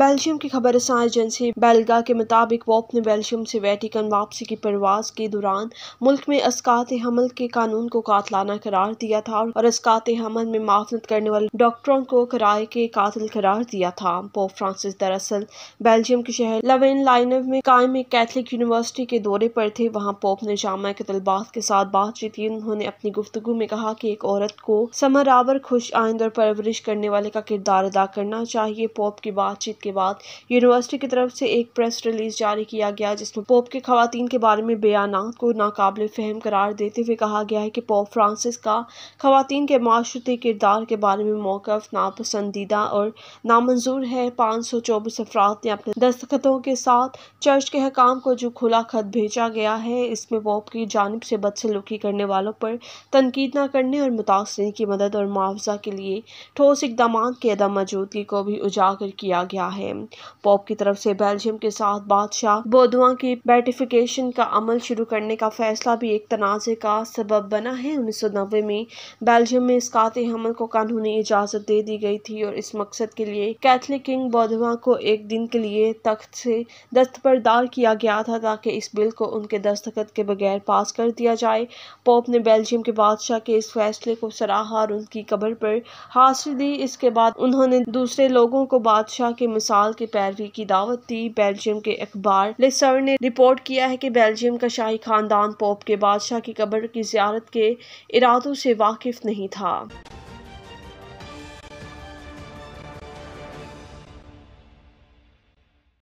Belgium की खबर agency बेलगा के मुताबिक वोप ने बेल्जियम से वेटिकन वापसी की परवाज के दौरान मुल्क में अस्कात हमल के कानून को कातलाना करार दिया था और अस्कात हमल में माफनत करने वाले डॉक्टरों को किराए के कातल करार दिया था पोप फ्रांसिस दरअसल बेल्जियम के शहर लवेन लाइनव में कायम एक कैथलिक यूनिवर्सिटी के दौरे पर थे वहाँ पोप ने जामा के तलबात के साथ बातचीत की उन्होंने अपनी गुफ्तु में कहा की एक औरत को समरावर खुश आइंद और परवरिश करने वाले का किरदार अदा करना चाहिए पोप की बातचीत के बाद यूनिवर्सिटी की तरफ से एक प्रेस रिलीज जारी किया गया जिसमें पोप के खातन के बारे में बयान को नाकबिल फहम करार देते हुए कहा गया है कि पोप फ्रांसिस का खातन के माशरती किरदार के बारे में मौकफ नापसंदीदा और नामंजूर है पाँच सौ चौबीस अफराद ने अपने दस्तखतों के साथ चर्च के हकाम को जो खुला खत भेजा गया है इसमें पोप की जानब से बदसलूकी करने वालों पर तनकीद न करने और मुतासरी की मदद और मुआवजा के लिए ठोस इकदाम की अदम मौजूदगी को भी उजागर किया गया है पॉप की तरफ से बेल्जियम के साथ बादशाह बोधुआ की बेटिफिकेशन का अमल शुरू करने का फैसला भी एक तनाज़े का सबब बना है उन्नीस सौ नब्बे में बेल्जियम में इसकात हमल को कानूनी इजाज़त दे दी गई थी और इस मकसद के लिए कैथलिक किंग बोधुआ को एक दिन के लिए तख्त से दस्तबरदार किया गया था ताकि इस बिल को उनके दस्तखत के बगैर पास कर दिया जाए पोप ने बेल्जियम के बादशाह के इस फैसले को सराहा और उनकी कब्र पर हाजिर दी इसके बाद उन्होंने दूसरे लोगों को बादशाह के मिसाल की पैरवी की दावत दी बेल्जियम के अखबार लिस्टर ने रिपोर्ट किया है कि बेल्जियम का शाही खानदान पोप के बादशाह की कब्र की ज्यारत के इरादों से वाकिफ नहीं था